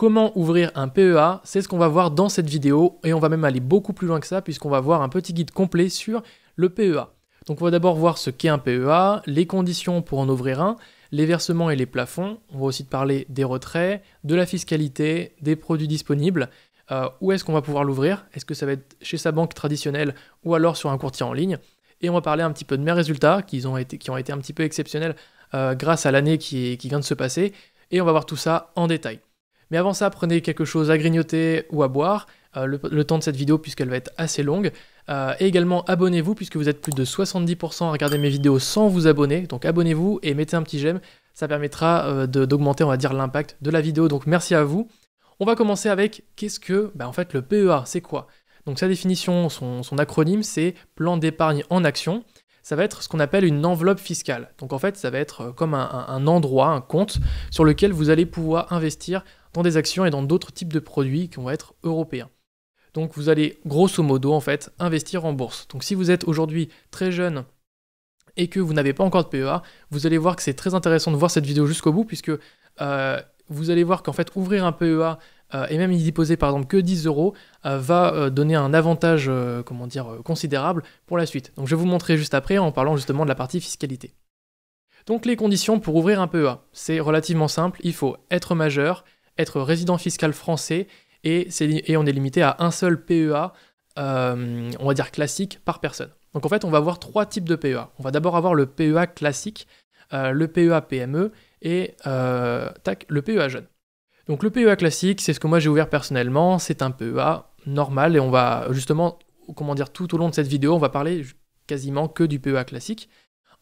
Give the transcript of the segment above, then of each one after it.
Comment ouvrir un PEA C'est ce qu'on va voir dans cette vidéo et on va même aller beaucoup plus loin que ça puisqu'on va voir un petit guide complet sur le PEA. Donc on va d'abord voir ce qu'est un PEA, les conditions pour en ouvrir un, les versements et les plafonds. On va aussi te parler des retraits, de la fiscalité, des produits disponibles. Euh, où est-ce qu'on va pouvoir l'ouvrir Est-ce que ça va être chez sa banque traditionnelle ou alors sur un courtier en ligne Et on va parler un petit peu de mes résultats qui ont été, un petit peu exceptionnels euh, grâce à l'année qui vient de se passer. Et on va voir tout ça en détail. Mais avant ça, prenez quelque chose à grignoter ou à boire, euh, le, temps de cette vidéo puisqu'elle va être assez longue. Euh, et également, abonnez-vous puisque vous êtes plus de 70% à regarder mes vidéos sans vous abonner. Donc abonnez-vous et mettez un petit j'aime. Ça permettra euh, d'augmenter, on va dire, l'impact de la vidéo. Donc merci à vous. On va commencer avec qu'est-ce que, bah, en fait, le PEA, c'est quoi Donc sa définition, son, acronyme, c'est plan d'épargne en action ça va être ce qu'on appelle une enveloppe fiscale. Donc en fait, ça va être comme un, endroit, un compte sur lequel vous allez pouvoir investir dans des actions et dans d'autres types de produits qui vont être européens. Donc vous allez grosso modo en fait investir en bourse. Donc si vous êtes aujourd'hui très jeune et que vous n'avez pas encore de PEA, vous allez voir que c'est très intéressant de voir cette vidéo jusqu'au bout puisque euh, vous allez voir qu'en fait ouvrir un PEA euh, et même y déposer par exemple que 10 euros euh, va donner un avantage comment dire considérable pour la suite. Donc je vais vous montrer juste après en parlant justement de la partie fiscalité. Donc les conditions pour ouvrir un PEA, c'est relativement simple, il faut être majeur, être résident fiscal français et, et on est limité à un seul PEA, euh, on va dire classique, par personne. Donc en fait, on va avoir trois types de PEA. On va d'abord avoir le PEA classique, euh, le PEA PME et euh, tac, le PEA jeune. Donc le PEA classique, c'est ce que moi j'ai ouvert personnellement, c'est un PEA normal et on va justement, comment dire, tout au long de cette vidéo, on va parler quasiment que du PEA classique.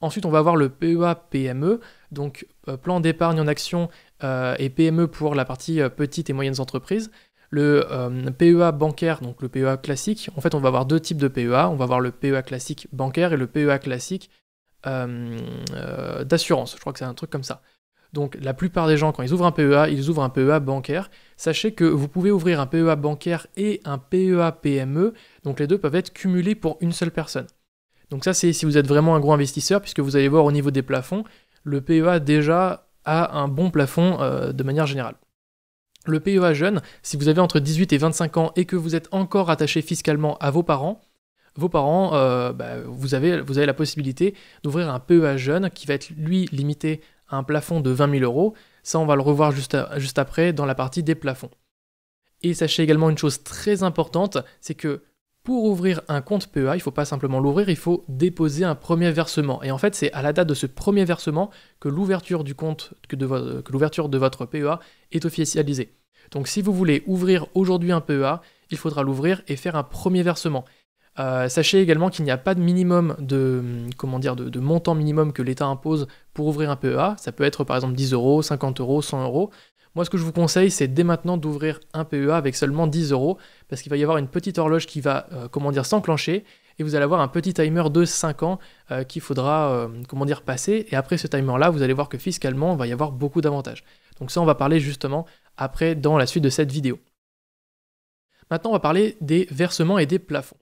Ensuite, on va avoir le PEA PME, donc plan d'épargne en action et PME pour la partie petites et moyennes entreprises. Le PEA bancaire, donc le PEA classique, en fait on va avoir deux types de PEA, on va avoir le PEA classique bancaire et le PEA classique d'assurance, je crois que c'est un truc comme ça. Donc la plupart des gens, quand ils ouvrent un PEA, ils ouvrent un PEA bancaire. Sachez que vous pouvez ouvrir un PEA bancaire et un PEA PME, donc les deux peuvent être cumulés pour une seule personne. Donc ça c'est si vous êtes vraiment un gros investisseur, puisque vous allez voir au niveau des plafonds, le PEA déjà à un bon plafond euh, de manière générale. Le PEA jeune, si vous avez entre 18 et 25 ans et que vous êtes encore attaché fiscalement à vos parents, vos parents, euh, bah, vous, avez, la possibilité d'ouvrir un PEA jeune qui va être lui limité à un plafond de 20 000 euros. Ça, on va le revoir juste après dans la partie des plafonds. Et sachez également une chose très importante, c'est que pour ouvrir un compte PEA, il ne faut pas simplement l'ouvrir, il faut déposer un premier versement. Et en fait, c'est à la date de ce premier versement que l'ouverture du compte, de l'ouverture de votre PEA est officialisée. Donc si vous voulez ouvrir aujourd'hui un PEA, il faudra l'ouvrir et faire un premier versement. Euh, sachez également qu'il n'y a pas de minimum de, de montant minimum que l'État impose pour ouvrir un PEA. Ça peut être par exemple 10 euros, 50 euros, 100 euros. Moi, ce que je vous conseille, c'est dès maintenant d'ouvrir un PEA avec seulement 10 euros, parce qu'il va y avoir une petite horloge qui va, euh, comment dire, s'enclencher, et vous allez avoir un petit timer de 5 ans euh, qu'il faudra, euh, comment dire, passer. Et après ce timer-là, vous allez voir que fiscalement, il va y avoir beaucoup d'avantages. Donc ça, on va parler justement après dans la suite de cette vidéo. Maintenant, on va parler des versements et des plafonds.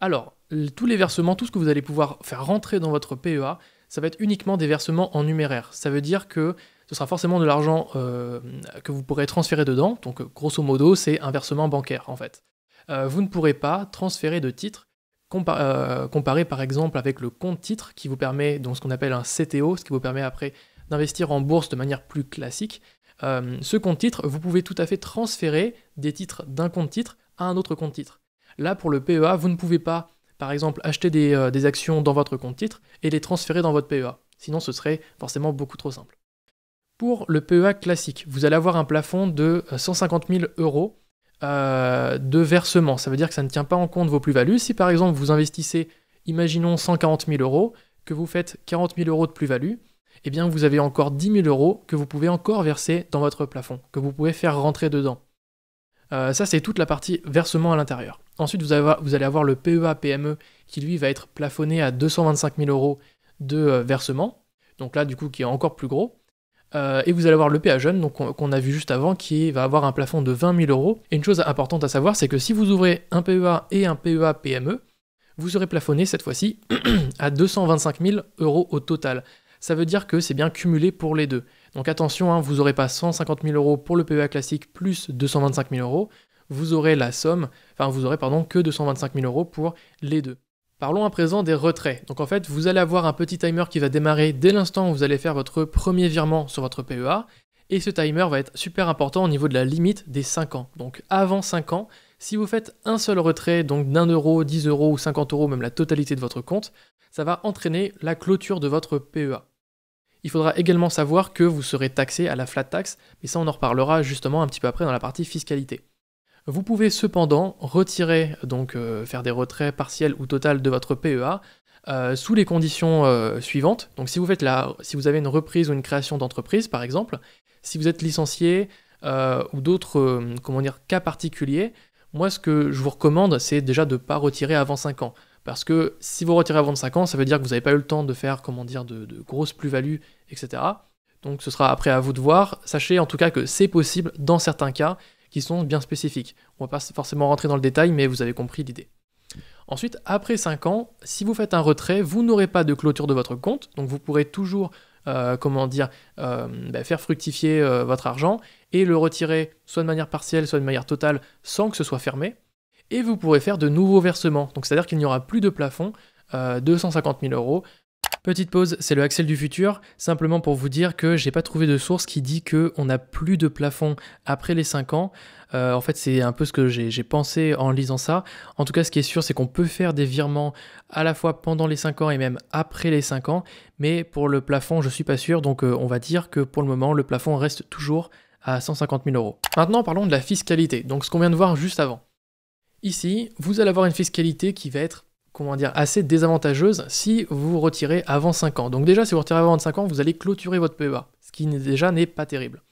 Alors, tous les versements, tout ce que vous allez pouvoir faire rentrer dans votre PEA, ça va être uniquement des versements en numéraire. Ça veut dire que ce sera forcément de l'argent euh, que vous pourrez transférer dedans. Donc, grosso modo, c'est un versement bancaire, en fait. Euh, vous ne pourrez pas transférer de titres euh, comparé par exemple avec le compte titre qui vous permet, donc ce qu'on appelle un CTO, ce qui vous permet après d'investir en bourse de manière plus classique. ce compte titre, vous pouvez tout à fait transférer des titres d'un compte titre à un autre compte titre. Là, pour le PEA, vous ne pouvez pas, par exemple, acheter des, des actions dans votre compte titre et les transférer dans votre PEA. Sinon, ce serait forcément beaucoup trop simple. Pour le PEA classique, vous allez avoir un plafond de 150 euh, 000 euros euh, de versement. Ça veut dire que ça ne tient pas en compte vos plus-values. Si par exemple vous investissez, imaginons 140 000 euros, que vous faites 40 000 euros de plus-value, eh bien vous avez encore 10 000 euros que vous pouvez encore verser dans votre plafond, que vous pouvez faire rentrer dedans. Euh, ça, c'est toute la partie versement à l'intérieur. Ensuite, vous, vous, allez avoir le PEA-PME e qui, lui, va être plafonné à 225 000 euros de versement. Donc là, du coup, qui est encore plus gros. Euh, et vous allez avoir le PA jeune, donc qu'on a vu juste avant, qui va avoir un plafond de 20 000 euros. Et une chose importante à savoir, c'est que si vous ouvrez un PEA et un PEA PME, vous serez plafonné cette fois-ci à 225 000 euros au total. Ça veut dire que c'est bien cumulé pour les deux. Donc attention, hein, vous n'aurez pas 150 000 euros pour le PEA classique plus 225 000 euros. Vous aurez la somme, enfin vous aurez pardon que 225 000 euros pour les deux. Parlons à présent des retraits. Donc en fait, vous allez avoir un petit timer qui va démarrer dès l'instant où vous allez faire votre premier virement sur votre PEA. Et ce timer va être super important au niveau de la limite des 5 ans. Donc avant 5 ans, si vous faites un seul retrait, donc d'un euro, 10 euros ou 50 euros, même la totalité de votre compte, ça va entraîner la clôture de votre PEA. Il faudra également savoir que vous serez taxé à la flat tax, mais ça on en reparlera justement un petit peu après dans la partie fiscalité. Vous pouvez cependant retirer, donc euh, faire des retraits partiels ou total de votre PEA euh, sous les conditions euh, suivantes. Donc si vous, faites la, si vous avez une reprise ou une création d'entreprise par exemple, si vous êtes licencié ou d'autres comment cas particuliers, moi ce que je vous recommande c'est déjà de ne pas retirer avant 5 ans. Parce que si vous retirez avant 5 ans, ça veut dire que vous n'avez pas eu le temps de faire comment dire, de grosses plus-values, etc. Donc ce sera après à vous de voir. Sachez en tout cas que c'est possible dans certains cas qui sont bien spécifiques. On ne va pas forcément rentrer dans le détail, mais vous avez compris l'idée. Ensuite, après 5 ans, si vous faites un retrait, vous n'aurez pas de clôture de votre compte, donc vous pourrez toujours euh, comment dire, euh, bah, faire fructifier euh, votre argent et le retirer soit de manière partielle, soit de manière totale, sans que ce soit fermé. Et vous pourrez faire de nouveaux versements. Donc c'est-à-dire qu'il n'y aura plus de plafond, 250 000 euros, Petite pause, c'est le Axel du futur, simplement pour vous dire que j'ai pas trouvé de source qui dit qu'on n'a plus de plafond après les 5 ans. Euh, en fait, c'est un peu ce que j'ai pensé en lisant ça. En tout cas, ce qui est sûr, c'est qu'on peut faire des virements à la fois pendant les 5 ans et même après les 5 ans, mais pour le plafond, je suis pas sûr, donc euh, on va dire que pour le moment, le plafond reste toujours à 150 000 euros. Maintenant, parlons de la fiscalité, donc ce qu'on vient de voir juste avant. Ici, vous allez avoir une fiscalité qui va être comment dire, assez désavantageuse si vous retirez avant 5 ans. Donc déjà, si vous retirez avant 5 ans, vous allez clôturer votre PEA, ce qui déjà n'est pas terrible.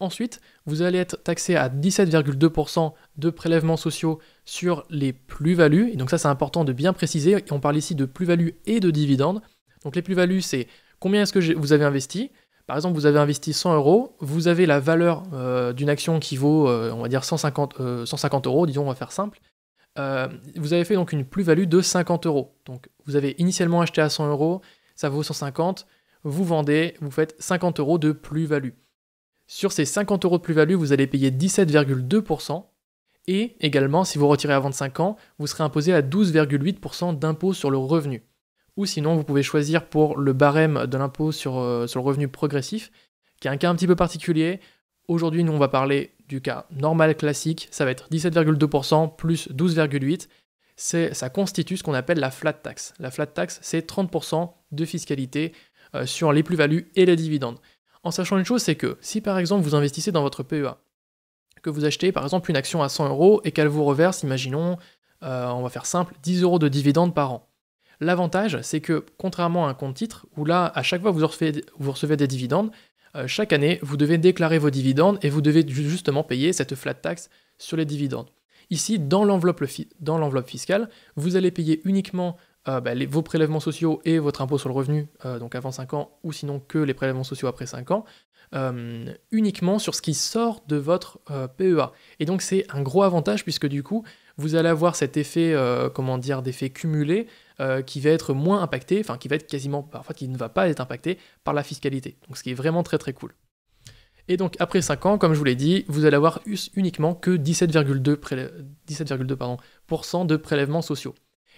Ensuite, vous allez être taxé à 17,2% de prélèvements sociaux sur les plus-values. Et donc ça, c'est important de bien préciser. On parle ici de plus values et de dividendes. Donc les plus-values, c'est combien est-ce que vous avez investi. Par exemple, vous avez investi 100 euros, vous avez la valeur euh, d'une action qui vaut, euh, on va dire, 150 euh, euros, disons, on va faire simple. Euh, vous avez fait donc une plus-value de 50 euros. Donc vous avez initialement acheté à 100 euros, ça vaut 150, vous vendez, vous faites 50 euros de plus-value. Sur ces 50 euros de plus-value, vous allez payer 17,2%. Et également, si vous retirez à 25 ans, vous serez imposé à 12,8% d'impôt sur le revenu. Ou sinon, vous pouvez choisir pour le barème de l'impôt sur, euh, sur le revenu progressif, qui est un cas un petit peu particulier. Aujourd'hui, nous, on va parler du cas normal classique. Ça va être 17,2% plus 12,8%. Ça constitue ce qu'on appelle la flat tax. La flat tax, c'est 30% de fiscalité euh, sur les plus-values et les dividendes. En sachant une chose, c'est que si par exemple vous investissez dans votre PEA, que vous achetez par exemple une action à 100 euros et qu'elle vous reverse, imaginons, euh, on va faire simple, 10 euros de dividendes par an. L'avantage, c'est que contrairement à un compte titre, où là, à chaque fois que vous recevez des dividendes, euh, chaque année, vous devez déclarer vos dividendes et vous devez justement payer cette flat tax sur les dividendes. Ici, dans l'enveloppe, fiscale, vous allez payer uniquement euh, bah, vos prélèvements sociaux et votre impôt sur le revenu, euh, donc avant 5 ans, ou sinon que les prélèvements sociaux après 5 ans, uniquement sur ce qui sort de votre PEA. Et donc c'est un gros avantage puisque du coup, vous allez avoir cet effet, comment dire, d'effet cumulé euh, qui va être moins impacté, enfin qui va être quasiment, parfois qui ne va pas être impacté par la fiscalité. Donc ce qui est vraiment très très cool. Et donc après 5 ans, comme je vous l'ai dit, vous allez avoir uniquement que 17,2% de prélèvements sociaux.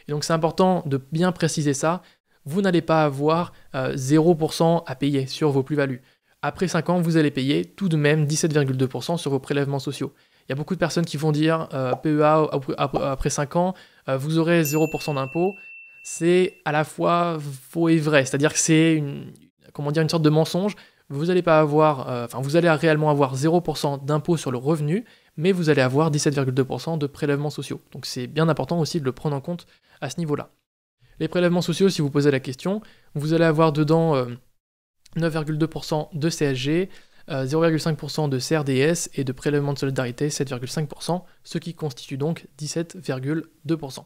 Et donc c'est important de bien préciser ça, vous n'allez pas avoir 0% euh, à payer sur vos plus-values. Après 5 ans, vous allez payer tout de même 17,2% sur vos prélèvements sociaux. Il y a beaucoup de personnes qui vont dire euh, PEA après 5 ans, vous aurez 0% d'impôt c'est à la fois faux et vrai. C'est-à-dire que c'est une, une sorte de mensonge. Vous allez pas avoir, euh, vous allez réellement avoir 0% d'impôt sur le revenu, mais vous allez avoir 17,2% de prélèvements sociaux. Donc c'est bien important aussi de le prendre en compte à ce niveau-là. Les prélèvements sociaux, si vous posez la question, vous allez avoir dedans 9,2% euh, de CSG, 0,5% euh, de CRDS et de prélèvements de solidarité 7,5%, ce qui constitue donc 17,2%.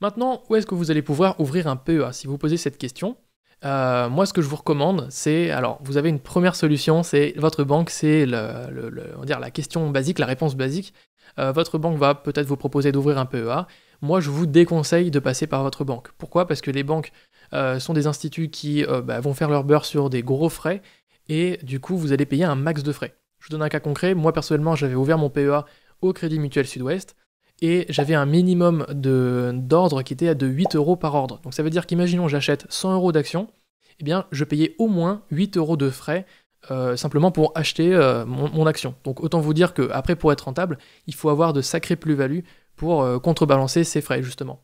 Maintenant, où est-ce que vous allez pouvoir ouvrir un PEA Si vous posez cette question, euh, moi, ce que je vous recommande, c'est alors vous avez une première solution, c'est votre banque, c'est dire la question basique, la réponse basique. Euh, votre banque va peut-être vous proposer d'ouvrir un PEA. Moi, je vous déconseille de passer par votre banque. Pourquoi Parce que les banques euh, sont des instituts qui bah, vont faire leur beurre sur des gros frais et du coup, vous allez payer un max de frais. Je vous donne un cas concret. Moi, personnellement, j'avais ouvert mon PEA au Crédit Mutuel Sud-Ouest et j'avais un minimum d'ordre qui était à de 8 euros par ordre. Donc ça veut dire qu'imaginons j'achète 100 euros d'actions, eh bien je payais au moins 8 euros de frais euh, simplement pour acheter euh, mon, action. Donc autant vous dire qu'après pour être rentable, il faut avoir de sacrées plus-values pour euh, contrebalancer ces frais justement.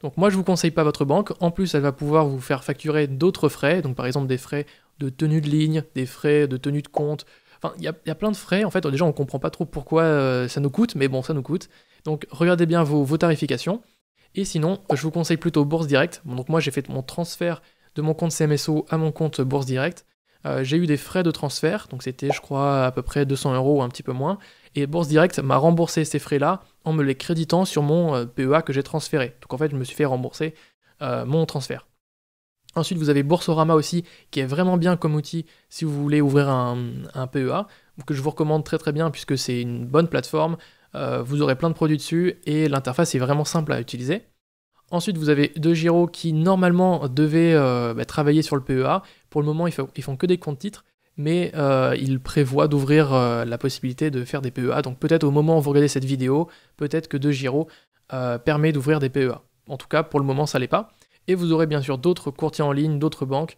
Donc moi je ne vous conseille pas votre banque, en plus elle va pouvoir vous faire facturer d'autres frais, donc par exemple des frais de tenue de ligne, des frais de tenue de compte, Enfin, il y, a plein de frais. En fait, déjà, on ne comprend pas trop pourquoi ça nous coûte, mais bon, ça nous coûte. Donc regardez bien vos, tarifications. Et sinon, je vous conseille plutôt Bourse Direct. donc moi, j'ai fait mon transfert de mon compte CMSO à mon compte Bourse Direct. Euh, j'ai eu des frais de transfert, donc c'était, je crois, à peu près 200 euros ou un petit peu moins. Et Bourse Direct m'a remboursé ces frais-là en me les créditant sur mon euh, PEA que j'ai transféré. Donc en fait, je me suis fait rembourser euh, mon transfert. Ensuite, vous avez Boursorama aussi, qui est vraiment bien comme outil si vous voulez ouvrir un, un PEA, que je vous recommande très très bien puisque c'est une bonne plateforme. Euh, vous aurez plein de produits dessus et l'interface est vraiment simple à utiliser. Ensuite, vous avez deux Giro qui normalement devaient euh, bah, travailler sur le PEA. Pour le moment, ils, font, font que des comptes titres, mais euh, ils prévoient d'ouvrir la possibilité de faire des PEA. Donc peut-être au moment où vous regardez cette vidéo, peut-être que deux Giro permet d'ouvrir des PEA. En tout cas, pour le moment, ça l'est pas. Et vous aurez bien sûr d'autres courtiers en ligne, d'autres banques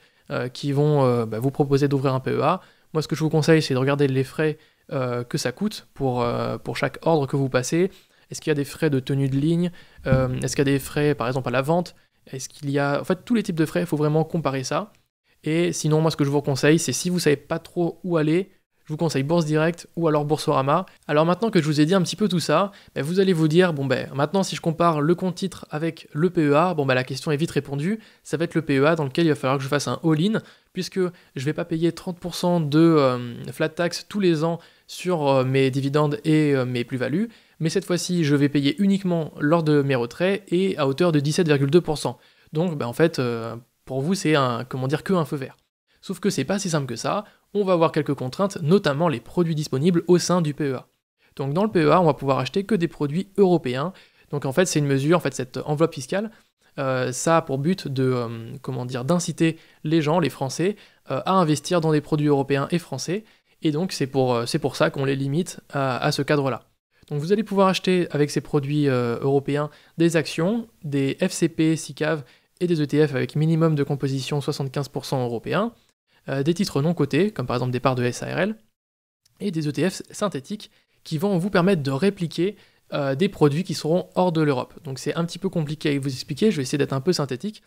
qui vont bah, vous proposer d'ouvrir un PEA. Moi, ce que je vous conseille, c'est de regarder les frais euh, que ça coûte euh, pour, chaque ordre que vous passez. Est-ce qu'il y a des frais de tenue de ligne euh, Est-ce qu'il y a des frais, par exemple, à la vente Est-ce qu'il y a... En fait, tous les types de frais, il faut vraiment comparer ça. Et sinon, moi, ce que je vous conseille, c'est si vous savez pas trop où aller, je vous conseille Bourse Direct ou alors Boursorama. Alors maintenant que je vous ai dit un petit peu tout ça, ben, vous allez vous dire, bon ben maintenant si je compare le compte titre avec le PEA, bon ben, la question est vite répondue, ça va être le PEA dans lequel il va falloir que je fasse un all-in, puisque je ne vais pas payer 30% de flat tax tous les ans sur euh, mes dividendes et euh, mes plus-values, mais cette fois-ci, je vais payer uniquement lors de mes retraits et à hauteur de 17,2%. Donc, bah, en fait, euh, pour vous, c'est un, comment dire, que un feu vert. Sauf que c'est pas si simple que ça, on va avoir quelques contraintes, notamment les produits disponibles au sein du PEA. Donc dans le PEA, on va pouvoir acheter que des produits européens. Donc en fait, c'est une mesure, en fait, cette enveloppe fiscale, ça a pour but de, comment dire, d'inciter les gens, les Français, à investir dans des produits européens et français. Et donc euh, c'est pour, ça qu'on les limite à, ce cadre-là. Donc vous allez pouvoir acheter avec ces produits euh, européens des actions, des FCP, SICAV et des ETF avec minimum de composition 75% européen, euh, des titres non cotés, comme par exemple des parts de SARL, et des ETF synthétiques qui vont vous permettre de répliquer des produits qui seront hors de l'Europe. Donc c'est un petit peu compliqué à vous expliquer, je vais essayer d'être un peu synthétique.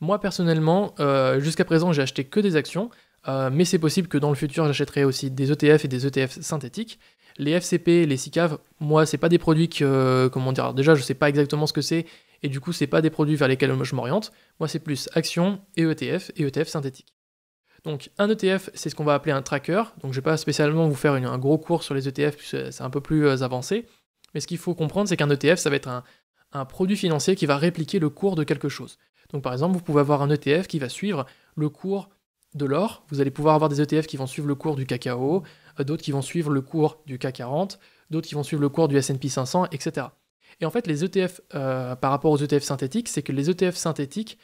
Moi personnellement, jusqu'à présent j'ai acheté que des actions, euh, mais c'est possible que dans le futur, j'achèterai aussi des ETF et des ETF synthétiques. Les FCP, les SICAV, moi, c'est pas des produits que, euh, comment dire, déjà, je sais pas exactement ce que c'est, et du coup, c'est pas des produits vers lesquels je m'oriente. Moi, c'est plus actions et ETF et ETF synthétiques. Donc, un ETF, c'est ce qu'on va appeler un tracker. Donc, je vais pas spécialement vous faire un gros cours sur les ETF, puisque c'est un peu plus euh, avancé. Mais ce qu'il faut comprendre, c'est qu'un ETF, ça va être un produit financier qui va répliquer le cours de quelque chose. Donc, par exemple, vous pouvez avoir un ETF qui va suivre le cours de l'or, vous allez pouvoir avoir des ETF qui vont suivre le cours du cacao, euh, d'autres qui vont suivre le cours du CAC 40, d'autres qui vont suivre le cours du S&P 500, etc. Et en fait, les ETF, euh, par rapport aux ETF synthétiques, c'est que les ETF synthétiques,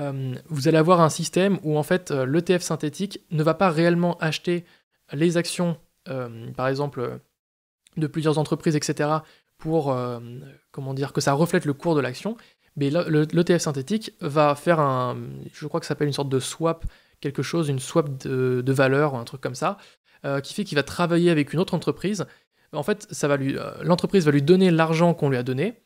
euh, vous allez avoir un système où en fait l'ETF synthétique ne va pas réellement acheter les actions, par exemple, de plusieurs entreprises, etc., pour comment dire que ça reflète le cours de l'action. Mais l'ETF synthétique va faire un, je crois que ça s'appelle une sorte de swap quelque chose, une swap de, valeur, un truc comme ça, euh, qui fait qu'il va travailler avec une autre entreprise. En fait, ça va lui, euh, l'entreprise va lui donner l'argent qu'on lui a donné.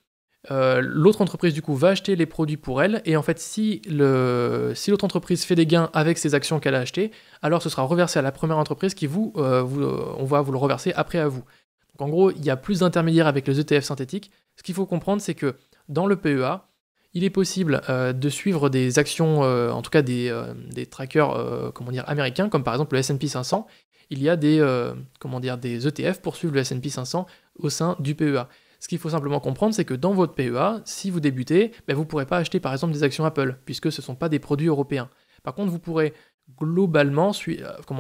Euh, l'autre entreprise du coup va acheter les produits pour elle et en fait si, le, si l'autre entreprise fait des gains avec ses actions qu'elle a achetées alors ce sera reversé à la première entreprise qui vous, vous on va vous le reverser après à vous donc en gros il y a plus d'intermédiaires avec les ETF synthétiques ce qu'il faut comprendre c'est que dans le PEA il est possible euh, de suivre des actions, euh, en tout cas des, euh, trackers comment dire, américains, comme par exemple le SP 500. Il y a des, comment dire, des ETF pour suivre le SP 500 au sein du PEA. Ce qu'il faut simplement comprendre, c'est que dans votre PEA, si vous débutez, ben, vous ne pourrez pas acheter par exemple des actions Apple, puisque ce ne sont pas des produits européens. Par contre, vous pourrez globalement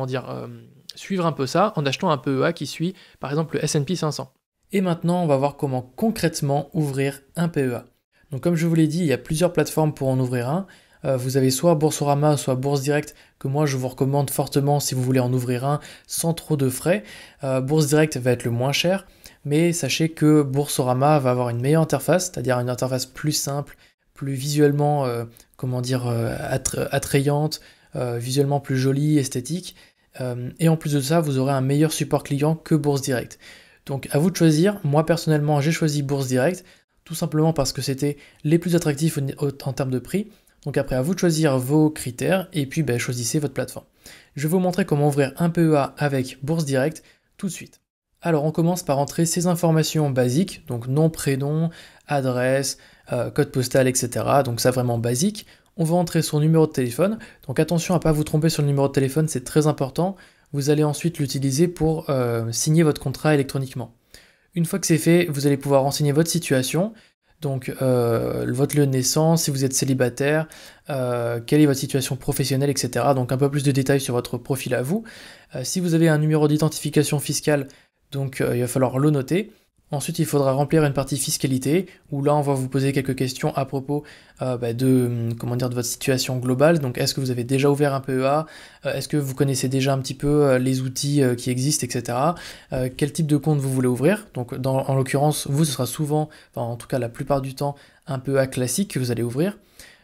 dire, suivre un peu ça en achetant un PEA qui suit par exemple le SP 500. Et maintenant, on va voir comment concrètement ouvrir un PEA. Donc comme je vous l'ai dit, il y a plusieurs plateformes pour en ouvrir un. Euh, vous avez soit Boursorama, soit Bourse Direct, que moi je vous recommande fortement si vous voulez en ouvrir un sans trop de frais. Euh, Bourse Direct va être le moins cher, mais sachez que Boursorama va avoir une meilleure interface, c'est-à-dire une interface plus simple, plus visuellement, euh, comment dire, attrayante, visuellement plus jolie, esthétique. et en plus de ça, vous aurez un meilleur support client que Bourse Direct. Donc à vous de choisir. Moi personnellement, j'ai choisi Bourse Direct tout simplement parce que c'était les plus attractifs en termes de prix. Donc après, à vous de choisir vos critères et puis ben, choisissez votre plateforme. Je vais vous montrer comment ouvrir un PEA avec Bourse Direct tout de suite. Alors on commence par entrer ces informations basiques, donc nom, prénom, adresse, euh, code postal, etc. Donc ça vraiment basique. On va entrer son numéro de téléphone. Donc attention à ne pas vous tromper sur le numéro de téléphone, c'est très important. Vous allez ensuite l'utiliser pour euh, signer votre contrat électroniquement. Une fois que c'est fait, vous allez pouvoir renseigner votre situation, donc euh, votre lieu de naissance, si vous êtes célibataire, euh, quelle est votre situation professionnelle, etc. Donc un peu plus de détails sur votre profil à vous. Euh, si vous avez un numéro d'identification fiscale, donc il va falloir le noter. Ensuite, il faudra remplir une partie fiscalité, où là, on va vous poser quelques questions à propos euh, bah, de, hum, comment dire, de votre situation globale. Donc, est-ce que vous avez déjà ouvert un PEA euh, Est-ce que vous connaissez déjà un petit peu euh, les outils qui existent, etc. quel type de compte vous voulez ouvrir Donc, en l'occurrence, vous, ce sera souvent, en tout cas la plupart du temps, un PEA classique que vous allez ouvrir.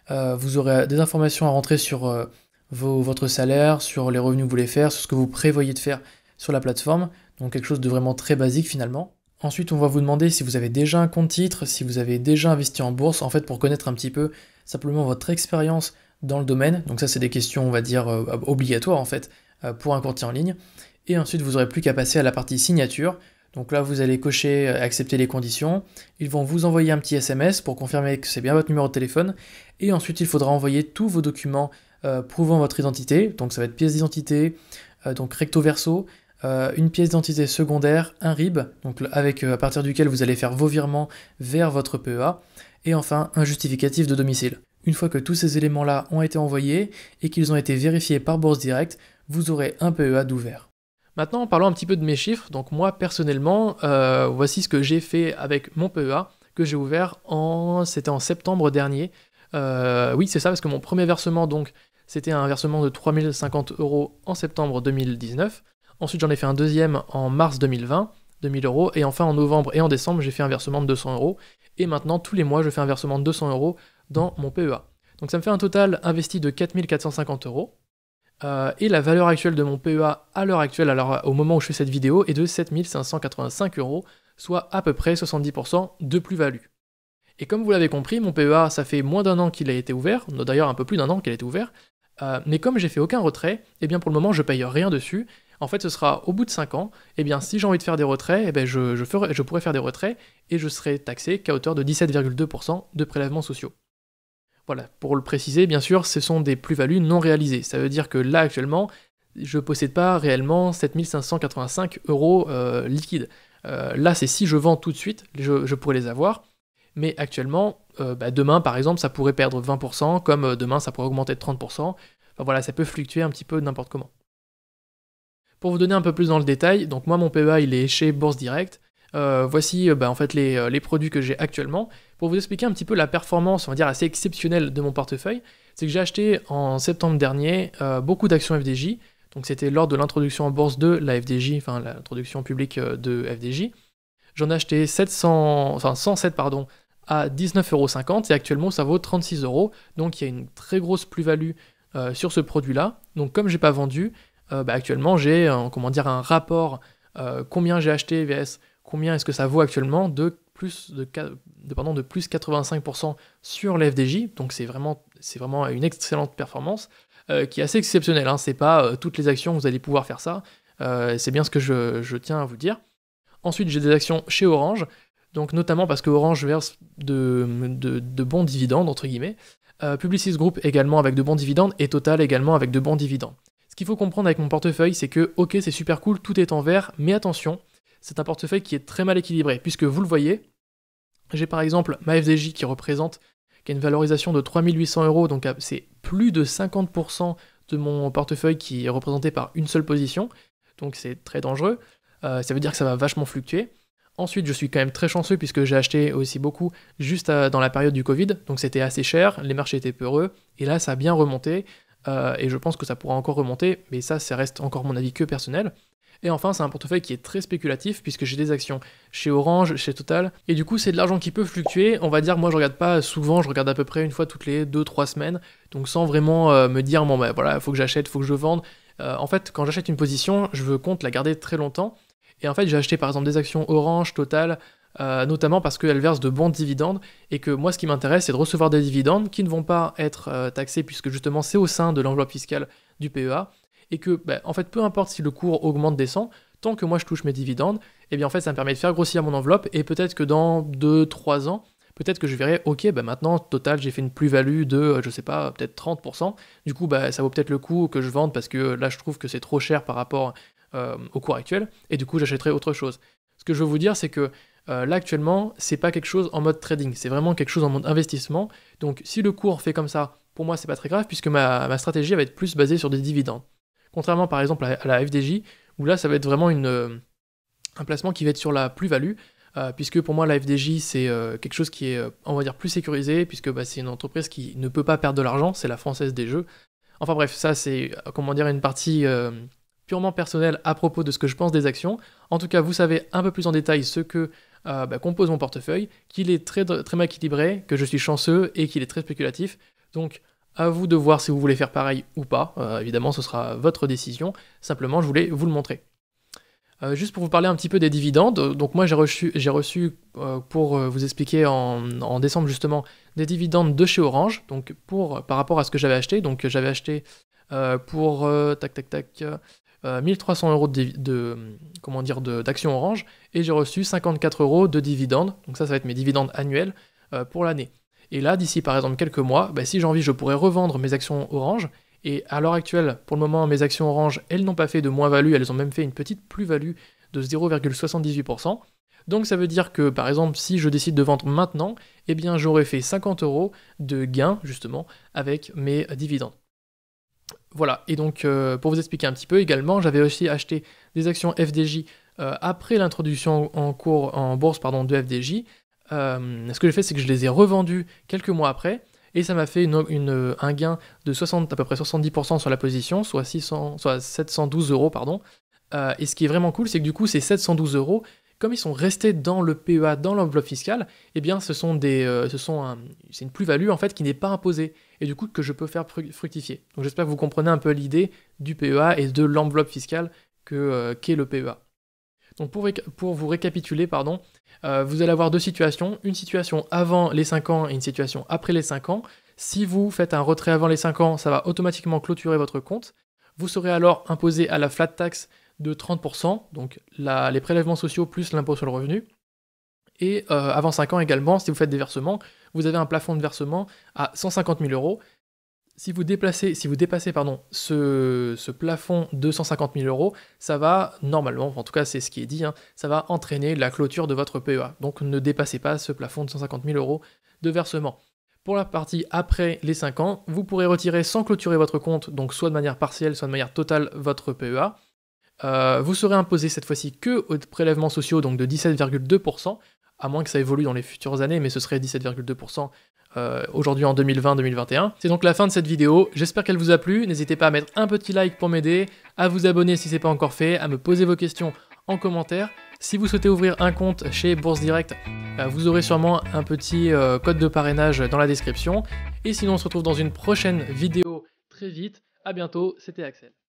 vous aurez des informations à rentrer sur votre salaire, sur les revenus que vous voulez faire, sur ce que vous prévoyez de faire sur la plateforme. Donc quelque chose de vraiment très basique finalement. Ensuite, on va vous demander si vous avez déjà un compte titre, si vous avez déjà investi en bourse, en fait pour connaître un petit peu simplement votre expérience dans le domaine. Donc ça, c'est des questions, on va dire, euh, obligatoires en fait euh, pour un courtier en ligne. Et ensuite, vous aurez plus qu'à passer à la partie signature. Donc là, vous allez cocher euh, accepter les conditions. Ils vont vous envoyer un petit SMS pour confirmer que c'est bien votre numéro de téléphone. Et ensuite, il faudra envoyer tous vos documents prouvant votre identité. Donc ça va être pièce d'identité, donc recto verso, euh, une pièce d'identité secondaire, un RIB, avec euh, à partir duquel vous allez faire vos virements vers votre PEA, et enfin un justificatif de domicile. Une fois que tous ces éléments-là ont été envoyés et qu'ils ont été vérifiés par Bourse Direct, vous aurez un PEA d'ouvert. Maintenant, parlons un petit peu de mes chiffres. Donc moi, personnellement, euh, voici ce que j'ai fait avec mon PEA que j'ai ouvert en... C'était en septembre dernier. oui, c'est ça, parce que mon premier versement, donc, c'était un versement de 3050 euros en septembre 2019. Ensuite, j'en ai fait un deuxième en mars 2020, 2000 euros. Et enfin, en novembre et en décembre, j'ai fait un versement de 200 euros. Et maintenant, tous les mois, je fais un versement de 200 euros dans mon PEA. Donc ça me fait un total investi de 4450 euros. Euh, et la valeur actuelle de mon PEA à l'heure actuelle, alors euh, au moment où je fais cette vidéo, est de 7585 euros, soit à peu près 70% de plus-value. Et comme vous l'avez compris, mon PEA, ça fait moins d'un an qu'il a été ouvert, d'ailleurs un peu plus d'un an qu'il a été ouvert, euh, mais comme j'ai fait aucun retrait, et eh bien pour le moment je paye rien dessus, en fait, ce sera au bout de 5 ans, et eh bien, si j'ai envie de faire des retraits, eh ben, je, pourrais faire des retraits et je serai taxé qu'à hauteur de 17,2% de prélèvements sociaux. Voilà, pour le préciser, bien sûr, ce sont des plus-values non réalisées. Ça veut dire que là, actuellement, je ne possède pas réellement 7585 euros euh, liquides. Euh, là, c'est si je vends tout de suite, je, pourrais les avoir. Mais actuellement, euh, bah, demain, par exemple, ça pourrait perdre 20%, comme demain, ça pourrait augmenter de 30%. voilà, ça peut fluctuer un petit peu n'importe comment. Pour vous donner un peu plus dans le détail, donc moi mon PEA il est chez Bourse Direct. Euh, voici euh, bah, en fait euh, les, produits que j'ai actuellement. Pour vous expliquer un petit peu la performance, on va dire assez exceptionnelle de mon portefeuille, c'est que j'ai acheté en septembre dernier beaucoup d'actions FDJ. Donc c'était lors de l'introduction en bourse de la FDJ, enfin l'introduction publique de FDJ. J'en ai acheté 700, enfin 107 pardon, à 19,50€ et actuellement ça vaut 36 36€. Donc il y a une très grosse plus-value sur ce produit-là. Donc comme j'ai pas vendu, euh, bah, actuellement j'ai un, comment dire, un rapport euh, combien j'ai acheté VS, combien est-ce que ça vaut actuellement de plus de plus 85% sur l'FDJ, donc c'est vraiment, c'est vraiment une excellente performance euh, qui est assez exceptionnelle, hein. c'est pas toutes les actions vous allez pouvoir faire ça, c'est bien ce que je, tiens à vous dire. Ensuite j'ai des actions chez Orange, donc notamment parce que Orange verse de, de bons dividendes entre guillemets, Publicis Group également avec de bons dividendes et Total également avec de bons dividendes qu'il faut comprendre avec mon portefeuille, c'est que, ok, c'est super cool, tout est en vert, mais attention, c'est un portefeuille qui est très mal équilibré, puisque vous le voyez, j'ai par exemple ma FDJ qui représente, qui a une valorisation de 3800 euros, donc ah, c'est plus de 50% de mon portefeuille qui est représenté par une seule position, donc c'est très dangereux. Euh, ça veut dire que ça va vachement fluctuer. Ensuite, je suis quand même très chanceux puisque j'ai acheté aussi beaucoup juste euh, dans la période du Covid, donc c'était assez cher, les marchés étaient peureux, et là ça a bien remonté. Euh, et je pense que ça pourra encore remonter, mais ça, ça reste encore mon avis que personnel. Et enfin, c'est un portefeuille qui est très spéculatif puisque j'ai des actions chez Orange, chez Total, et du coup, c'est de l'argent qui peut fluctuer. On va dire, moi, je regarde pas souvent, je regarde à peu près une fois toutes les 2-3 semaines, donc sans vraiment euh, me dire, bon, ben voilà, faut que j'achète, faut que je vende. Euh, en fait, quand j'achète une position, je veux compte la garder très longtemps. Et en fait, j'ai acheté par exemple des actions Orange, Total, euh, notamment parce qu'elle verse de bons dividendes et que moi ce qui m'intéresse c'est de recevoir des dividendes qui ne vont pas être euh, taxés puisque justement c'est au sein de l'enveloppe fiscale du PEA et que bah, en fait peu importe si le cours augmente descend tant que moi je touche mes dividendes et eh bien en fait ça me permet de faire grossir mon enveloppe et peut-être que dans 2-3 ans peut-être que je verrai, ok, ben maintenant, total, j'ai fait une plus-value de, euh, je sais pas, peut-être 30%. Du coup, bah, ça vaut peut-être le coup que je vende parce que là, je trouve que c'est trop cher par rapport au cours actuel. Et du coup, j'achèterai autre chose. Ce que je veux vous dire, c'est que euh, là actuellement, c'est pas quelque chose en mode trading, c'est vraiment quelque chose en mode investissement. Donc si le cours fait comme ça, pour moi c'est pas très grave puisque ma, stratégie va être plus basée sur des dividendes. Contrairement par exemple à, la FDJ, où là ça va être vraiment euh, un placement qui va être sur la plus-value, euh, puisque pour moi la FDJ c'est quelque chose qui est on va dire plus sécurisé, puisque bah, c'est une entreprise qui ne peut pas perdre de l'argent, c'est la française des jeux. Enfin bref, ça c'est comment dire une partie purement personnelle à propos de ce que je pense des actions. En tout cas, vous savez un peu plus en détail ce que compose euh, bah, mon portefeuille, qu'il est très, très mal équilibré, que je suis chanceux et qu'il est très spéculatif. Donc, à vous de voir si vous voulez faire pareil ou pas. Euh, évidemment, ce sera votre décision. Simplement, je voulais vous le montrer. Euh, juste pour vous parler un petit peu des dividendes, donc moi j'ai reçu, j'ai reçu pour vous expliquer en, en, décembre justement des dividendes de chez Orange, donc pour, par rapport à ce que j'avais acheté, donc j'avais acheté pour tac tac tac 1300 euh, euros de, comment dire d'action Orange et j'ai reçu 54 euros de dividendes. Donc ça, ça va être mes dividendes annuels euh, pour l'année. Et là, d'ici par exemple quelques mois, bah, si j'ai envie, je pourrais revendre mes actions Orange. Et à l'heure actuelle, pour le moment, mes actions Orange, elles n'ont pas fait de moins-value, elles ont même fait une petite plus-value de 0,78%. Donc ça veut dire que par exemple si je décide de vendre maintenant, eh bien j'aurais fait 50 euros de gains, justement avec mes dividendes. Voilà, et donc euh, pour vous expliquer un petit peu également, j'avais aussi acheté des actions FDJ euh, après l'introduction en cours en bourse de FDJ. Euh, ce que j'ai fait, c'est que je les ai revendues quelques mois après, et ça m'a fait un gain de 60, à peu près 70% sur la position, soit, 600, 712 euros. Pardon. et ce qui est vraiment cool, c'est que du coup, ces 712 euros, comme ils sont restés dans le PEA, dans l'enveloppe fiscale, eh bien, ce sont des, euh, ce sont c'est une plus-value en fait qui n'est pas imposée et du coup que je peux faire fructifier. Donc, j'espère que vous comprenez un peu l'idée du PEA et de l'enveloppe fiscale que euh, qu'est le PEA. Donc, pour, pour vous récapituler, pardon, euh, vous allez avoir deux situations, une situation avant les 5 ans et une situation après les 5 ans. Si vous faites un retrait avant les 5 ans, ça va automatiquement clôturer votre compte. Vous serez alors imposé à la flat tax de 30%, donc les prélèvements sociaux plus l'impôt sur le revenu. Et euh, avant 5 ans également, si vous faites des versements, vous avez un plafond de versement à 150 000 euros. Si vous, déplacez, si vous dépassez pardon, ce, plafond de 150 000 euros, ça va normalement, en tout cas c'est ce qui est dit, hein, ça va entraîner la clôture de votre PEA. Donc ne dépassez pas ce plafond de 150 000 euros de versement. Pour la partie après les 5 ans, vous pourrez retirer sans clôturer votre compte, donc soit de manière partielle, soit de manière totale, votre PEA. Euh, vous serez imposé cette fois-ci que aux prélèvements sociaux, donc de 17,2%, à moins que ça évolue dans les futures années, mais ce serait 17,2% euh, aujourd'hui en 2020-2021. C'est donc la fin de cette vidéo, j'espère qu'elle vous a plu, n'hésitez pas à mettre un petit like pour m'aider, à vous abonner si ce n'est pas encore fait, à me poser vos questions en commentaire. Si vous souhaitez ouvrir un compte chez Bourse Direct, euh, vous aurez sûrement un petit code de parrainage dans la description. Et sinon, on se retrouve dans une prochaine vidéo très vite. À bientôt, c'était Axel.